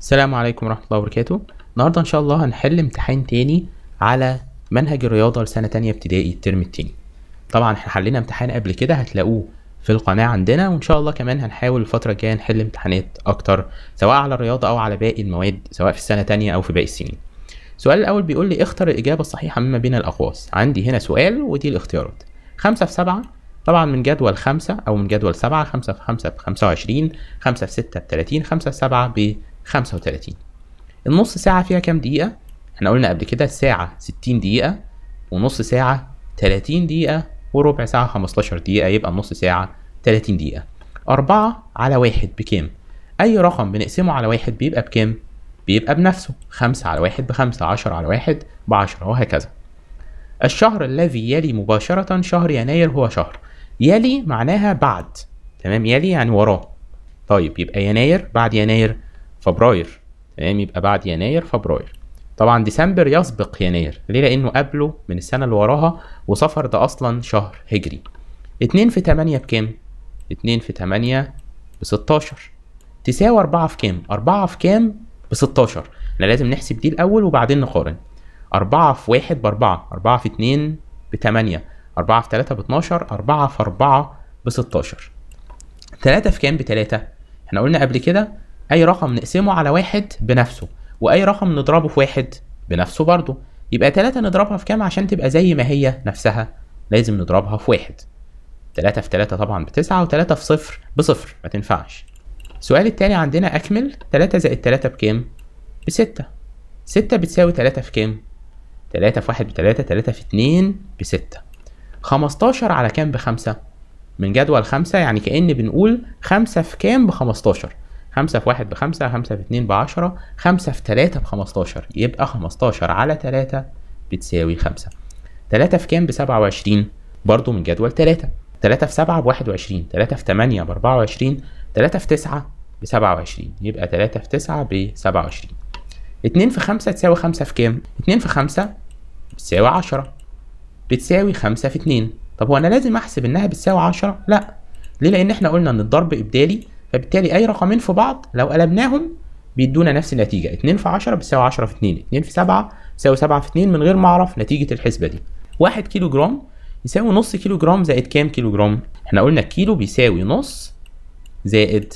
السلام عليكم ورحمة الله وبركاته النهاردة إن شاء الله هنحل امتحان تاني على منهج الرياضة لسنة تانية ابتدائي الترم التاني طبعا احنا حلينا امتحان قبل كده هتلاقوه في القناة عندنا وإن شاء الله كمان هنحاول الفترة الجاية نحل امتحانات أكتر سواء على الرياضة أو على باقي المواد سواء في السنة تانية أو في باقي السنين السؤال الأول بيقول لي اختر الإجابة الصحيحة مما بين الأقواس عندي هنا سؤال ودي الاختيارات خمسة في سبعة طبعا من جدول خمسة أو من جدول سبعة خمسة في خمسة بخمسة وعشرين خمسة في ستة بتلاتين خمسة في سبعة 35 النص ساعة فيها كام دقيقة؟ احنا قلنا قبل كده الساعة 60 دقيقة ونص ساعة 30 دقيقة وربع ساعة 15 دقيقة يبقى النص ساعة 30 دقيقة أربعة على واحد بكام؟ أي رقم بنقسمه على واحد بيبقى بكام؟ بيبقى بنفسه خمسة على واحد بخمسة 10 على واحد 10 وهكذا الشهر الذي يلي مباشرة شهر يناير هو شهر يلي معناها بعد تمام يلي يعني وراه طيب يبقى يناير بعد يناير فبراير تمام يبقى بعد يناير فبراير طبعا ديسمبر يسبق يناير ليه لانه قبله من السنه اللي وراها وصفر ده اصلا شهر هجري 2 في 8 بكام 2 في 8 ب 16 تساوي 4 في كام 4 في كام ب 16 احنا لازم نحسب دي الاول وبعدين نقارن 4 في 1 ب 4 4 في 2 ب 8 4 في 3 ب 12 4 في 4 ب 16 3 في كام ب 3 احنا قلنا قبل كده اي رقم نقسمه على واحد بنفسه واي رقم نضربه في واحد بنفسه برضه يبقى تلاتة نضربها في كام عشان تبقى زي ما هي نفسها لازم نضربها في واحد تلاتة في تلاتة طبعا بتسعة وتلاتة في صفر بصفر ما تنفعش السؤال الثاني عندنا أكمل تلاتة زائد تلاتة بكام؟ بستة ستة بتساوي تلاتة في كام؟ تلاتة في واحد بتلاتة تلاتة في اتنين بستة خمستاشر على كام بخمسة؟ من جدول خمسة يعني كأن بنقول خمسة في كام بخمستاشر خمسة في واحد بخمسة خمسة في اتنين بعشرة خمسة في تلاتة بخمستاشر يبقى خمستاشر على تلاتة بتساوي خمسة تلاتة في كام بسبعة وعشرين برضو من جدول تلاتة تلاتة في سبعة بواحد وعشرين تلاتة في تمانية بأربعة وعشرين تلاتة في تسعة بسبعة وعشرين يبقى تلاتة في تسعة بسبعة وعشرين اتنين في خمسة تساوي خمسة في كام؟ اتنين في خمسة بتساوي عشرة بتساوي خمسة في اتنين طب هو أنا لازم أحسب إنها بتساوي عشرة؟ لأ ليه؟ لأن إحنا قلنا إن الضرب إبدالي فبالتالي اي رقمين في بعض لو قلبناهم بيدونا نفس النتيجه 2 في 10 بتساوي 10 في 2 2 في 7 بتساوي 7 في 2 من غير ما اعرف نتيجه الحسبه دي 1 كيلو جرام يساوي نص كيلو جرام زائد كام كيلو جرام احنا قلنا الكيلو بيساوي نص زائد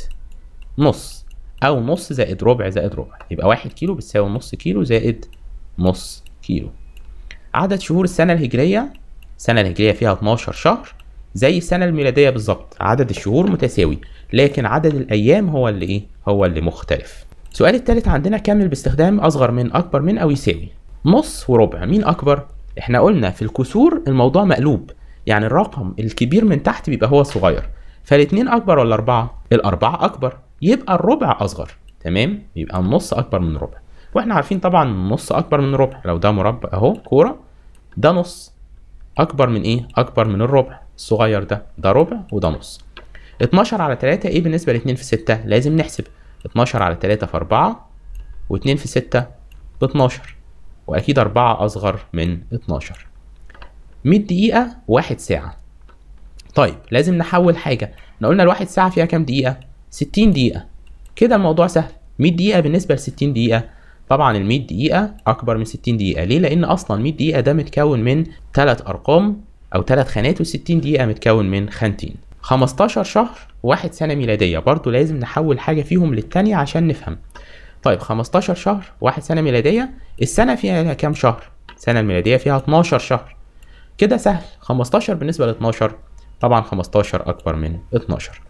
نص او نص زائد ربع زائد ربع يبقى 1 كيلو بتساوي نص كيلو زائد نص كيلو عدد شهور السنه الهجريه السنه الهجريه فيها 12 شهر زي السنه الميلاديه بالظبط عدد الشهور متساوي لكن عدد الايام هو اللي ايه هو اللي مختلف السؤال الثالث عندنا كامل باستخدام اصغر من اكبر من او يساوي نص وربع مين اكبر احنا قلنا في الكسور الموضوع مقلوب يعني الرقم الكبير من تحت بيبقى هو الصغير فالاتنين اكبر ولا اربعة الاربعة اكبر يبقى الربع اصغر تمام يبقى النص اكبر من ربع واحنا عارفين طبعا النص اكبر من ربع لو ده مربع اهو كوره ده نص اكبر من ايه اكبر من الربع الصغير ده ده ربع وده نص 12 على 3 ايه بالنسبه ل 2 في 6 لازم نحسب 12 على 3 في 4 و2 في 6 ب 12 واكيد 4 اصغر من 12 100 دقيقه 1 ساعه طيب لازم نحول حاجه احنا قلنا الواحد ساعه فيها كام دقيقه 60 دقيقه كده الموضوع سهل 100 دقيقه بالنسبه ل 60 دقيقه طبعا ال 100 دقيقه اكبر من 60 دقيقه ليه لان اصلا 100 دقيقه ده متكون من 3 ارقام او 3 خانات و60 دقيقه متكون من خانتين 15 شهر واحد سنة ميلادية برضو لازم نحول حاجة فيهم للتانية عشان نفهم طيب 15 شهر واحد سنة ميلادية السنة فيها كام شهر السنة الميلادية فيها 12 شهر كده سهل 15 بالنسبة ل 12 طبعا 15 أكبر من 12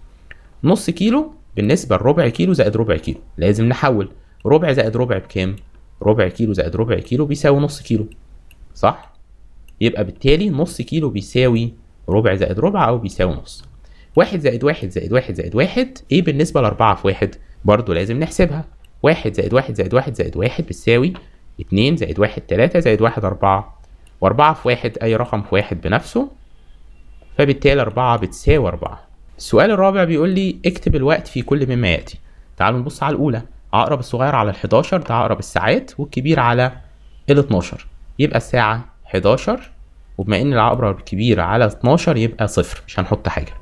نص كيلو بالنسبة لربع كيلو زائد ربع كيلو لازم نحول ربع زائد ربع بكام؟ ربع كيلو زائد ربع كيلو بيساوي نص كيلو صح؟ يبقى بالتالي نص كيلو بيساوي ربع زائد ربع أو بيساوي نص واحد زائد واحد زائد واحد زائد واحد ايه بالنسبه لاربعه في واحد برضه لازم نحسبها واحد زائد واحد زائد واحد زائد واحد بتساوي اتنين زائد واحد تلاتة زائد واحد أربعة وأربعة في واحد أي رقم في واحد بنفسه فبالتالي أربعة بتساوي أربعة السؤال الرابع بيقول لي اكتب الوقت في كل مما يأتي تعالوا نبص على الأولى عقرب الصغير على ال ال11 ده عقرب الساعات والكبير على ال12 يبقى الساعة 11 وبما إن العقرب الكبير على 12 يبقى صفر مش هنحط حاجة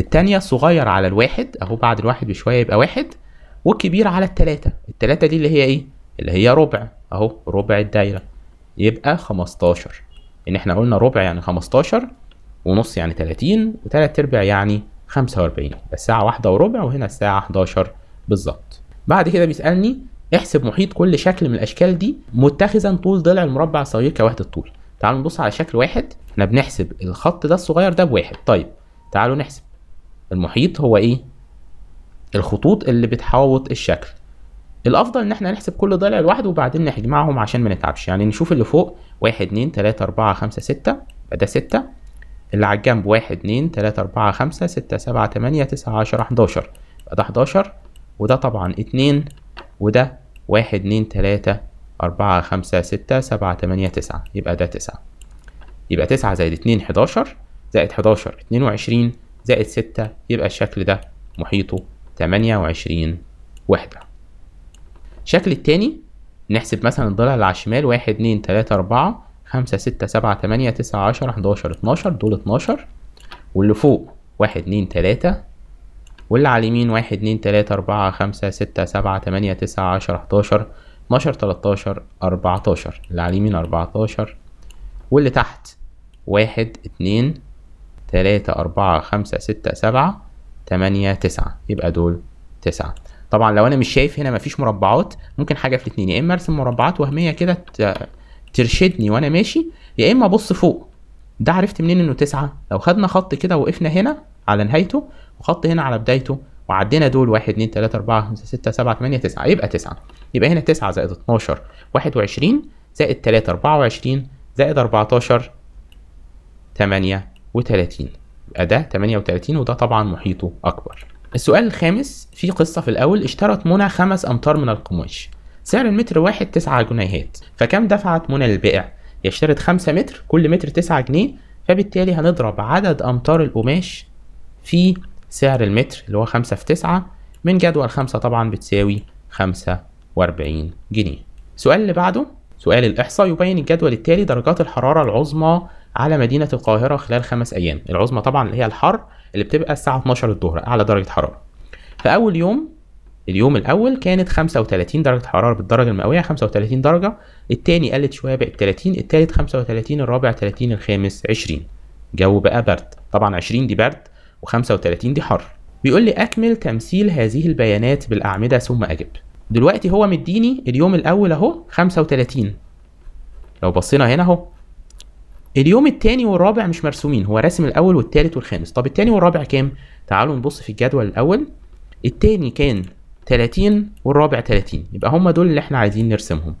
التانية صغير على الواحد اهو بعد الواحد بشوية يبقى واحد وكبير على التلاتة التلاتة دي اللي هي ايه؟ اللي هي ربع اهو ربع الدايرة يبقى خمستاشر ان احنا قلنا ربع يعني خمستاشر ونص يعني تلاتين وتلات ارباع يعني خمسة واربعين الساعة واحدة وربع وهنا الساعة 11 بالظبط بعد كده بيسألني احسب محيط كل شكل من الاشكال دي متخذا طول ضلع المربع الصغير كوحدة طول تعالوا نبص على شكل واحد احنا بنحسب الخط ده الصغير ده بواحد طيب تعالوا نحسب المحيط هو ايه الخطوط اللي بتحوط الشكل الافضل ان احنا نحسب كل ضلع لوحده وبعدين نجمعهم عشان ما نتعبش يعني نشوف اللي فوق واحد اتنين تلاتة اربعة خمسة ستة يبقى ده ستة اللي على الجنب واحد اتنين تلاتة اربعة خمسة ستة سبعة تمانية تسعة عشرة حداشر يبقى ده حداشر وده طبعا اتنين وده واحد اتنين تلاتة أربعة خمسة ستة سبعة تمانية تسعة يبقى ده تسعة يبقى تسعة زائد اتنين حداشر زائد حداشر اتنين وعشرين زائد ستة يبقى الشكل ده محيطه تمانية وعشرين وحدة الشكل التاني نحسب مثلا الضلع اللي على الشمال واحد اتنين تلاتة أربعة خمسة ستة سبعة تمانية تسعة عشرة حداشر اتناشر دول اتناشر واللي فوق واحد اتنين تلاتة واللي على اليمين واحد اتنين تلاتة أربعة خمسة ستة سبعة تمانية تسعة عشرة حداشر اتناشر تلاتاشر أربعتاشر اللي على اليمين أربعتاشر واللي تحت واحد اتنين 3 4 5 6 7 8 9 يبقى دول 9 طبعا لو أنا مش شايف هنا مفيش مربعات ممكن حاجة في الاثنين يا إما أرسم مربعات وهمية كده ترشدني وأنا ماشي يا إما أبص فوق ده عرفت منين إنه 9 لو خدنا خط كده وقفنا هنا على نهايته وخط هنا على بدايته وعدينا دول 1 2 3 4 5 6 7 8 9 يبقى 9 يبقى هنا 9 زائد 12 21 زائد 3 24 زائد 14 8 وتلاتين يبقى ده 38 وده طبعا محيطه أكبر السؤال الخامس في قصة في الأول اشترت منى خمس أمتار من القماش سعر المتر واحد تسعة جنيهات فكم دفعت منى للبائع؟ يشترط خمسة متر كل متر تسعة جنيه فبالتالي هنضرب عدد أمتار القماش في سعر المتر اللي هو خمسة في تسعة من جدول خمسة طبعا بتساوي خمسة وأربعين جنيه السؤال اللي بعده سؤال الإحصاء يبين الجدول التالي درجات الحرارة العظمى على مدينة القاهرة خلال خمس أيام العظمى طبعا اللي هي الحر اللي بتبقى الساعة 12 الظهر أعلى درجة حرارة فأول يوم اليوم الأول كانت 35 درجة حرارة بالدرجة المئوية 35 درجة التاني قلت شوية بقت 30 التالت 35 الرابع 30 الخامس 20 جو بقى برد طبعا 20 دي برد و35 دي حر بيقول لي أكمل تمثيل هذه البيانات بالأعمدة ثم أجب دلوقتي هو مديني اليوم الأول أهو 35 لو بصينا هنا أهو اليوم الثاني والرابع مش مرسومين هو راسم الاول والثالث والخامس طب الثاني والرابع كام تعالوا نبص في الجدول الاول الثاني كان 30 والرابع 30 يبقى هم دول اللي احنا عايزين نرسمهم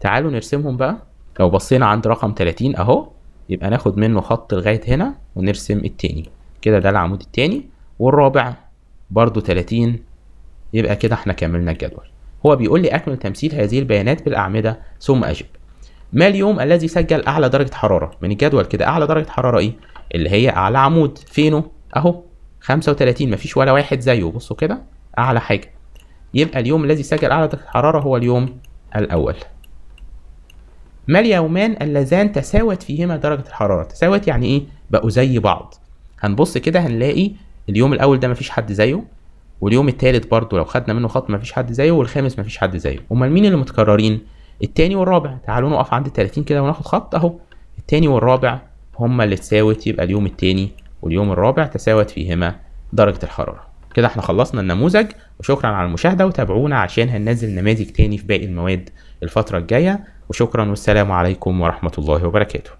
تعالوا نرسمهم بقى لو بصينا عند رقم 30 اهو يبقى ناخد منه خط لغايه هنا ونرسم التاني كده ده العمود التاني والرابع برضو 30 يبقى كده احنا كملنا الجدول هو بيقول لي اكمل تمثيل هذه البيانات بالاعمده ثم اجب ما اليوم الذي سجل اعلى درجه حراره من الجدول كده اعلى درجه حراره ايه اللي هي اعلى عمود فينه اهو 35 مفيش ولا واحد زيه بصوا كده اعلى حاجه يبقى اليوم الذي سجل اعلى درجه حراره هو اليوم الاول ما اليومان اللذان تساوت فيهما درجه الحراره تساوت يعني ايه بقوا زي بعض هنبص كده هنلاقي اليوم الاول ده مفيش حد زيه واليوم الثالث برضه لو خدنا منه خط مفيش حد زيه والخامس مفيش حد زيه امال مين اللي متكررين التاني والرابع تعالوا نقف عند ال 30 كده وناخد خط اهو التاني والرابع هما اللي تساوت يبقى اليوم التاني واليوم الرابع تساوت فيهما درجة الحرارة كده احنا خلصنا النموذج وشكرا على المشاهدة وتابعونا عشان هننزل نماذج تاني في باقي المواد الفترة الجاية وشكرا والسلام عليكم ورحمة الله وبركاته